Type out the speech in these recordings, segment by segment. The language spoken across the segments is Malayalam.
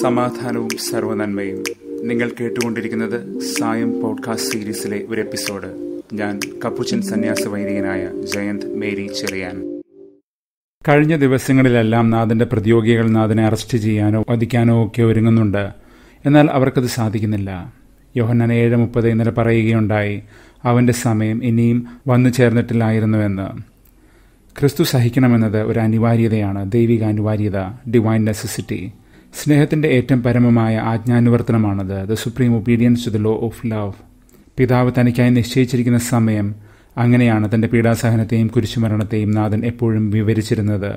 സമാധാനവും സർവനന്മയും നിങ്ങൾ കേട്ടുകൊണ്ടിരിക്കുന്നത് സായം പോഡ്കാസ്റ്റ് സീരീസിലെ ഒരു എപ്പിസോഡ് ഞാൻ കപ്പുച്ചൻ സന്യാസ വൈദികനായ ജയന്ത് മേരി ചെറിയാൻ കഴിഞ്ഞ ദിവസങ്ങളിലെല്ലാം നാഥന്റെ പ്രതിയോഗികൾ നാഥനെ അറസ്റ്റ് ചെയ്യാനോ വധിക്കാനോ ഒക്കെ ഒരുങ്ങുന്നുണ്ട് എന്നാൽ അവർക്കത് സാധിക്കുന്നില്ല യോഹന്നാൻ ഏഴ് മുപ്പത് ഇന്നലെ പറയുകയുണ്ടായി അവന്റെ സമയം ഇനിയും വന്നു ചേർന്നിട്ടില്ലായിരുന്നുവെന്ന് ക്രിസ്തു സഹിക്കണമെന്നത് ഒരു അനിവാര്യതയാണ് ദൈവിക അനിവാര്യത ഡിവൈൻ നെസസിറ്റി സ്നേഹത്തിൻ്റെ ഏറ്റവും പരമമായ ആജ്ഞാനുവർത്തനമാണത് the supreme obedience to the law of love പിതാവ് തനിക്കായി നിശ്ചയിച്ചിരിക്കുന്ന സമയം അങ്ങനെയാണ് തൻ്റെ പീഡാസഹനത്തെയും കുരിശുമരണത്തെയും നാഥൻ എപ്പോഴും വിവരിച്ചിരുന്നത്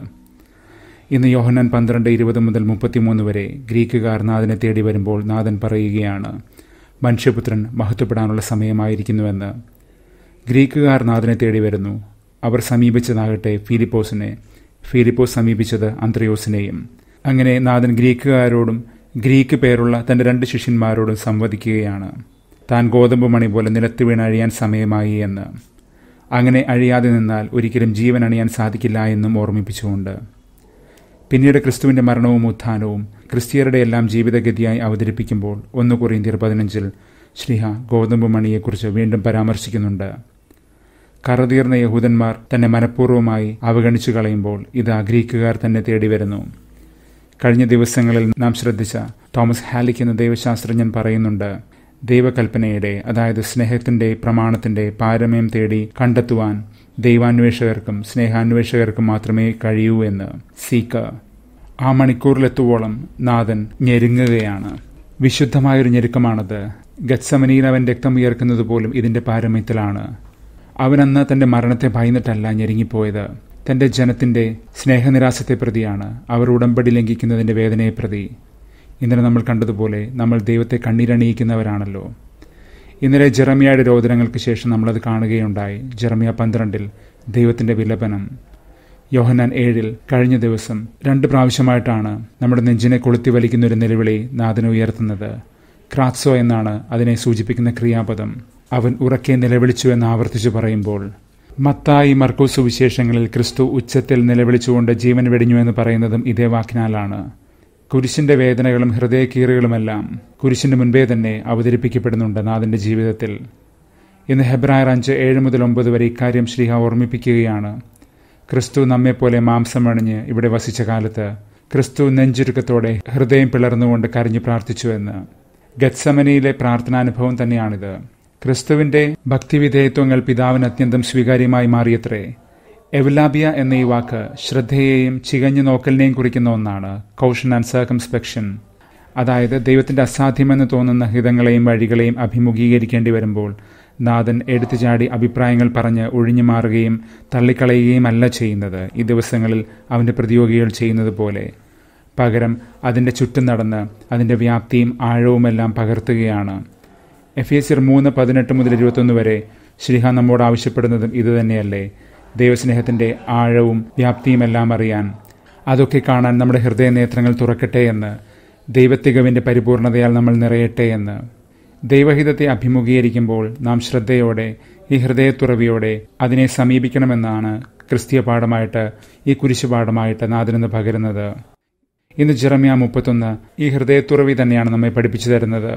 ഇന്ന് യോഹനാൻ പന്ത്രണ്ട് ഇരുപത് മുതൽ മുപ്പത്തിമൂന്ന് വരെ ഗ്രീക്കുകാർ നാഥനെ തേടി വരുമ്പോൾ നാഥൻ പറയുകയാണ് മനുഷ്യപുത്രൻ മഹത്വപ്പെടാനുള്ള സമയമായിരിക്കുന്നുവെന്ന് ഗ്രീക്കുകാർ നാഥനെ തേടി വരുന്നു അവർ സമീപിച്ചതാകട്ടെ ഫിലിപ്പോസിനെ ഫിലിപ്പോസ് സമീപിച്ചത് അന്ത്രയോസിനെയും അങ്ങനെ നാഥൻ ഗ്രീക്കുകാരോടും ഗ്രീക്ക് പേരുള്ള തൻ്റെ രണ്ട് ശിഷ്യന്മാരോടും സംവദിക്കുകയാണ് താൻ ഗോതമ്പ് മണി പോലെ നിലത്ത് വീണ് അഴിയാൻ സമയമായി എന്ന് അങ്ങനെ അഴിയാതെ നിന്നാൽ ഒരിക്കലും ജീവൻ അണിയാൻ സാധിക്കില്ല എന്നും ഓർമ്മിപ്പിച്ചുകൊണ്ട് പിന്നീട് ക്രിസ്തുവിൻ്റെ മരണവും ഉത്ഥാനവും ക്രിസ്തീയരുടെ എല്ലാം ജീവിതഗതിയായി അവതരിപ്പിക്കുമ്പോൾ ഒന്ന് കുറീന്തിയർ പതിനഞ്ചിൽ ശ്രീഹ ഗോതമ്പ് മണിയെക്കുറിച്ച് വീണ്ടും പരാമർശിക്കുന്നുണ്ട് കറതീർന്ന യഹൂദന്മാർ തന്നെ മനഃപൂർവ്വമായി അവഗണിച്ചു കളയുമ്പോൾ ഇതാ ഗ്രീക്കുകാർ തന്നെ തേടി വരുന്നു കഴിഞ്ഞ ദിവസങ്ങളിൽ നാം ശ്രദ്ധിച്ച തോമസ് ഹാലിക്ക് എന്ന ദൈവശാസ്ത്രജ്ഞൻ പറയുന്നുണ്ട് ദൈവകൽപ്പനയുടെ അതായത് സ്നേഹത്തിന്റെ പ്രമാണത്തിന്റെ പാരമ്യം തേടി കണ്ടെത്തുവാൻ ദൈവാന്വേഷകർക്കും സ്നേഹാന്വേഷകർക്കും മാത്രമേ കഴിയൂ എന്ന് സീക്ക ആ മണിക്കൂറിലെത്തുവോളം നാഥൻ ഞെരുങ്ങുകയാണ് വിശുദ്ധമായൊരു ഞെരുക്കമാണത് ഗത്സമനിയിൽ അവൻ രക്തം ഉയർക്കുന്നത് പോലും ഇതിന്റെ പാരമ്യത്തിലാണ് അവനന്ന് തന്റെ മരണത്തെ ഭയന്നിട്ടല്ല ഞെരുങ്ങിപ്പോയത് തന്റെ ജനത്തിന്റെ സ്നേഹനിരാശത്തെ പ്രതിയാണ് അവർ ഉടമ്പടി വേദനയെ പ്രതി ഇന്നലെ നമ്മൾ കണ്ടതുപോലെ നമ്മൾ ദൈവത്തെ കണ്ണീരണിയിക്കുന്നവരാണല്ലോ ഇന്നലെ ജെറമിയയുടെ രോദനങ്ങൾക്ക് ശേഷം നമ്മളത് കാണുകയുണ്ടായി ജെറമിയ പന്ത്രണ്ടിൽ ദൈവത്തിന്റെ വിലപനം യോഹനാൻ ഏഴിൽ കഴിഞ്ഞ ദിവസം രണ്ട് പ്രാവശ്യമായിട്ടാണ് നമ്മുടെ നെഞ്ചിനെ കൊളുത്തി വലിക്കുന്ന ഒരു നിലവിളി നാഥനെ ഉയർത്തുന്നത് ക്രാത്സോ എന്നാണ് അതിനെ സൂചിപ്പിക്കുന്ന ക്രിയാപദം അവൻ ഉറക്കെ നിലവിളിച്ചു എന്ന് ആവർത്തിച്ചു പറയുമ്പോൾ മത്തായി മർക്കോസ് സുവിശേഷങ്ങളിൽ ക്രിസ്തു ഉച്ചത്തിൽ നിലവിളിച്ചുകൊണ്ട് ജീവൻ വെടിഞ്ഞു എന്ന് പറയുന്നതും ഇതേ വാക്കിനാലാണ് കുരിശിന്റെ വേദനകളും ഹൃദയക്കീറുകളുമെല്ലാം കുരിശിന് മുൻപേ തന്നെ അവതരിപ്പിക്കപ്പെടുന്നുണ്ട് നാഥന്റെ ജീവിതത്തിൽ ഇന്ന് ഹെബ്രായർ അഞ്ച് ഏഴ് മുതൽ ഒമ്പത് വരെ ഇക്കാര്യം ശ്രീഹ ഓർമ്മിപ്പിക്കുകയാണ് ക്രിസ്തു നമ്മെപ്പോലെ അണിഞ്ഞ് ഇവിടെ വസിച്ച കാലത്ത് ക്രിസ്തു നെഞ്ചുരുക്കത്തോടെ ഹൃദയം പിളർന്നുകൊണ്ട് കരഞ്ഞു പ്രാർത്ഥിച്ചുവെന്ന് ഗത്സമനയിലെ പ്രാർത്ഥനാനുഭവം തന്നെയാണിത് ക്രിസ്തുവിന്റെ ഭക്തിവിധേയത്വങ്ങൾ പിതാവിന് അത്യന്തം സ്വീകാര്യമായി മാറിയത്രേ എവ്ലാബിയ എന്ന ഈ വാക്ക് ശ്രദ്ധയെയും ചികഞ്ഞു നോക്കലിനെയും കുറിക്കുന്ന ഒന്നാണ് കൗഷൻ ആൻഡ് സർക്കംസ്പെക്ഷൻ അതായത് ദൈവത്തിന്റെ അസാധ്യമെന്ന് തോന്നുന്ന ഹിതങ്ങളെയും വഴികളെയും അഭിമുഖീകരിക്കേണ്ടി വരുമ്പോൾ നാഥൻ എടുത്തുചാടി അഭിപ്രായങ്ങൾ പറഞ്ഞ് ഒഴിഞ്ഞു മാറുകയും തള്ളിക്കളയുകയും അല്ല ചെയ്യുന്നത് ഈ ദിവസങ്ങളിൽ അവന്റെ പ്രതിയോഗികൾ ചെയ്യുന്നത് പോലെ പകരം അതിന്റെ ചുറ്റും നടന്ന് അതിന്റെ വ്യാപ്തിയും ആഴവുമെല്ലാം പകർത്തുകയാണ് എഫ് എസിർ മൂന്ന് പതിനെട്ട് മുതൽ ഇരുപത്തൊന്ന് വരെ ശ്രീഹ നമ്മോട് ആവശ്യപ്പെടുന്നതും ഇതുതന്നെയല്ലേ ദൈവസ്നേഹത്തിന്റെ ആഴവും വ്യാപ്തിയുമെല്ലാം അറിയാൻ അതൊക്കെ കാണാൻ നമ്മുടെ ഹൃദയ നേത്രങ്ങൾ തുറക്കട്ടെ എന്ന് ദൈവത്തികവിന്റെ പരിപൂർണതയാൽ നമ്മൾ നിറയട്ടെ എന്ന് ദൈവഹിതത്തെ അഭിമുഖീകരിക്കുമ്പോൾ നാം ശ്രദ്ധയോടെ ഈ ഹൃദയത്തുറവിയോടെ അതിനെ സമീപിക്കണമെന്നാണ് ക്രിസ്തീയ പാഠമായിട്ട് ഈ കുരിശുപാഠമായിട്ട് നാദിനെന്ന് പകരുന്നത് ഇന്ന് ജെറമ്യ മുപ്പത്തൊന്ന് ഈ ഹൃദയത്തുറവി തന്നെയാണ് നമ്മെ പഠിപ്പിച്ചു തരുന്നത്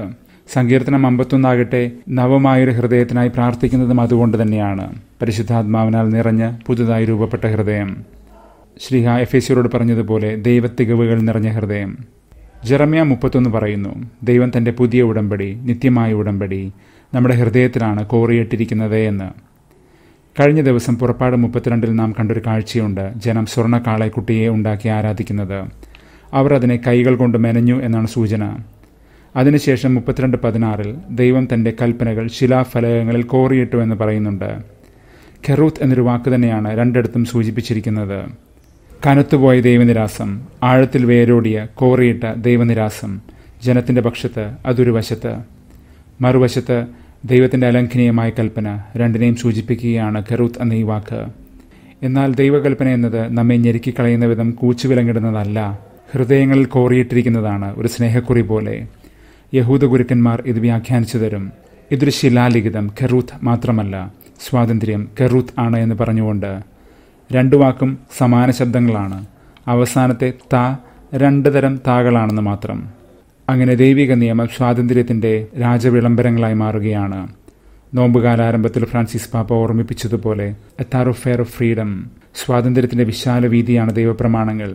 സങ്കീർത്തനം അമ്പത്തൊന്നാകട്ടെ നവമായൊരു ഹൃദയത്തിനായി പ്രാർത്ഥിക്കുന്നതും അതുകൊണ്ട് തന്നെയാണ് പരിശുദ്ധാത്മാവിനാൽ നിറഞ്ഞ് പുതുതായി രൂപപ്പെട്ട ഹൃദയം ശ്രീഹ എഫ് എസിയോട് പറഞ്ഞതുപോലെ ദൈവത്തികവുകൾ നിറഞ്ഞ ഹൃദയം ജെറമ്യ മുപ്പത്തൊന്ന് പറയുന്നു ദൈവം തൻ്റെ പുതിയ ഉടമ്പടി നിത്യമായ ഉടമ്പടി നമ്മുടെ ഹൃദയത്തിലാണ് കോറിയിട്ടിരിക്കുന്നത് എന്ന് കഴിഞ്ഞ ദിവസം പുറപ്പാട് മുപ്പത്തിരണ്ടിൽ നാം കണ്ടൊരു കാഴ്ചയുണ്ട് ജനം സ്വർണ്ണക്കാളെ കുട്ടിയെ ഉണ്ടാക്കി ആരാധിക്കുന്നത് അവർ അതിനെ കൈകൾ കൊണ്ട് മെനഞ്ഞു എന്നാണ് സൂചന അതിനുശേഷം മുപ്പത്തിരണ്ട് പതിനാറിൽ ദൈവം തൻ്റെ കൽപ്പനകൾ ശിലാഫലകങ്ങളിൽ കോറിയിട്ടു എന്ന് പറയുന്നുണ്ട് ഖെറൂത്ത് എന്നൊരു വാക്ക് തന്നെയാണ് രണ്ടിടത്തും സൂചിപ്പിച്ചിരിക്കുന്നത് കനത്തുപോയ ദൈവനിരാസം ആഴത്തിൽ വേരോടിയ കോറിയിട്ട ദൈവനിരാസം ജനത്തിൻ്റെ പക്ഷത്ത് അതൊരു വശത്ത് മറുവശത്ത് ദൈവത്തിൻ്റെ അലംഘനീയമായ കൽപ്പന രണ്ടിനെയും സൂചിപ്പിക്കുകയാണ് ഖെറൂത്ത് എന്ന ഈ വാക്ക് എന്നാൽ ദൈവകൽപ്പന എന്നത് നമ്മെ ഞെരുക്കിക്കളയുന്ന വിധം കൂച്ചുവിലങ്ങിടുന്നതല്ല ഹൃദയങ്ങളിൽ കോറിയിട്ടിരിക്കുന്നതാണ് ഒരു സ്നേഹക്കുറി പോലെ യഹൂദ ഗുരുക്കന്മാർ ഇത് വ്യാഖ്യാനിച്ചു തരും ഇതൊരു ശിലാലിഖിതം ഖെറൂത്ത് മാത്രമല്ല സ്വാതന്ത്ര്യം ഖെറൂത്ത് ആണ് എന്ന് പറഞ്ഞുകൊണ്ട് രണ്ടു വാക്കും സമാന ശബ്ദങ്ങളാണ് അവസാനത്തെ താ രണ്ടു തരം താകളാണെന്ന് മാത്രം അങ്ങനെ ദൈവിക നിയമം സ്വാതന്ത്ര്യത്തിൻ്റെ രാജവിളംബരങ്ങളായി മാറുകയാണ് നോമ്പുകാലാരംഭത്തിൽ ഫ്രാൻസിസ് പാപ്പ ഓർമ്മിപ്പിച്ചതുപോലെ എ ഫെയർ ഓഫ് ഫ്രീഡം സ്വാതന്ത്ര്യത്തിൻ്റെ വിശാല വീതിയാണ് ദൈവപ്രമാണങ്ങൾ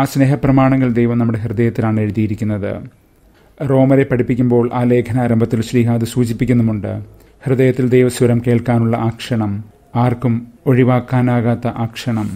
ആ സ്നേഹപ്രമാണങ്ങൾ ദൈവം നമ്മുടെ ഹൃദയത്തിലാണ് എഴുതിയിരിക്കുന്നത് റോമരെ പഠിപ്പിക്കുമ്പോൾ ആ ലേഖനാരംഭത്തിൽ ശ്രീഹാദ് സൂചിപ്പിക്കുന്നുമുണ്ട് ഹൃദയത്തിൽ ദൈവസ്വരം കേൾക്കാനുള്ള ആക്ഷണം ആർക്കും ഒഴിവാക്കാനാകാത്ത ആക്ഷണം